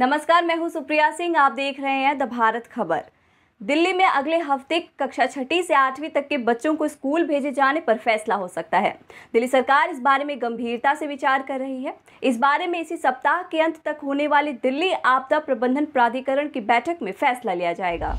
नमस्कार मैं हूं सुप्रिया सिंह आप देख रहे हैं द भारत खबर दिल्ली में अगले हफ्ते कक्षा छठी से आठवीं तक के बच्चों को स्कूल भेजे जाने पर फैसला हो सकता है दिल्ली सरकार इस बारे में गंभीरता से विचार कर रही है इस बारे में इसी सप्ताह के अंत तक होने वाली दिल्ली आपदा प्रबंधन प्राधिकरण की बैठक में फैसला लिया जाएगा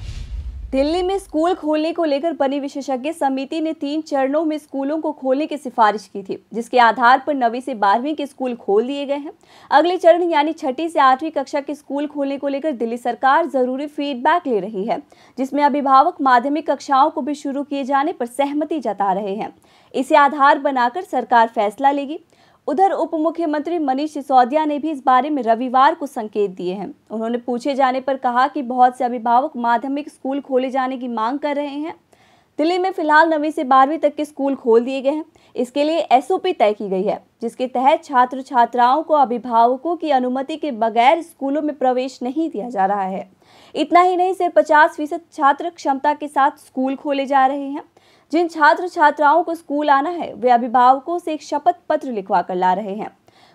दिल्ली में स्कूल खोलने को लेकर बनी विशेषज्ञ समिति ने तीन चरणों में स्कूलों को खोलने की सिफारिश की थी जिसके आधार पर नवी से बारहवीं के स्कूल खोल दिए गए हैं अगले चरण यानी छठी से आठवीं कक्षा के स्कूल खोलने को लेकर दिल्ली सरकार जरूरी फीडबैक ले रही है जिसमें अभिभावक माध्यमिक कक्षाओं को भी शुरू किए जाने पर सहमति जता रहे हैं इसे आधार बनाकर सरकार फैसला लेगी उधर उप मुख्यमंत्री मनीष सिसोदिया ने भी इस बारे में रविवार को संकेत दिए हैं उन्होंने पूछे जाने पर कहा कि बहुत से अभिभावक माध्यमिक स्कूल खोले जाने की मांग कर रहे हैं दिल्ली में फिलहाल नवीं से बारहवीं तक के स्कूल खोल दिए गए हैं इसके लिए एसओपी तय की गई है जिसके तहत छात्र छात्राओं को अभिभावकों की अनुमति के बगैर स्कूलों में प्रवेश नहीं दिया जा रहा है इतना ही नहीं सिर्फ पचास फीसद छात्र क्षमता के साथ स्कूल खोले जा रहे हैं जिन छात्र छात्राओं को स्कूल आना है वे अभिभावकों से एक शपथ पत्र लिखवा कर ला रहे हैं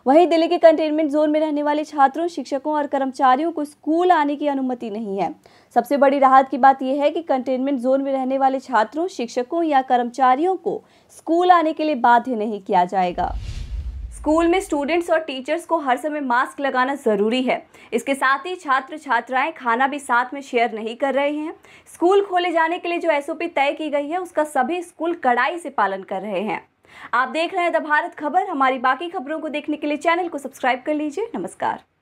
वहीं दिल्ली के कंटेनमेंट जोन में रहने वाले छात्रों शिक्षकों और कर्मचारियों को स्कूल आने की अनुमति नहीं है सबसे बड़ी राहत की बात यह है कि कंटेनमेंट जोन में रहने वाले छात्रों शिक्षकों या कर्मचारियों को स्कूल आने के लिए बाध्य नहीं किया जाएगा स्कूल में स्टूडेंट्स और टीचर्स को हर समय मास्क लगाना ज़रूरी है इसके साथ ही छात्र छात्राएं खाना भी साथ में शेयर नहीं कर रहे हैं स्कूल खोले जाने के लिए जो एसओपी तय की गई है उसका सभी स्कूल कड़ाई से पालन कर रहे हैं आप देख रहे हैं द भारत खबर हमारी बाकी खबरों को देखने के लिए चैनल को सब्सक्राइब कर लीजिए नमस्कार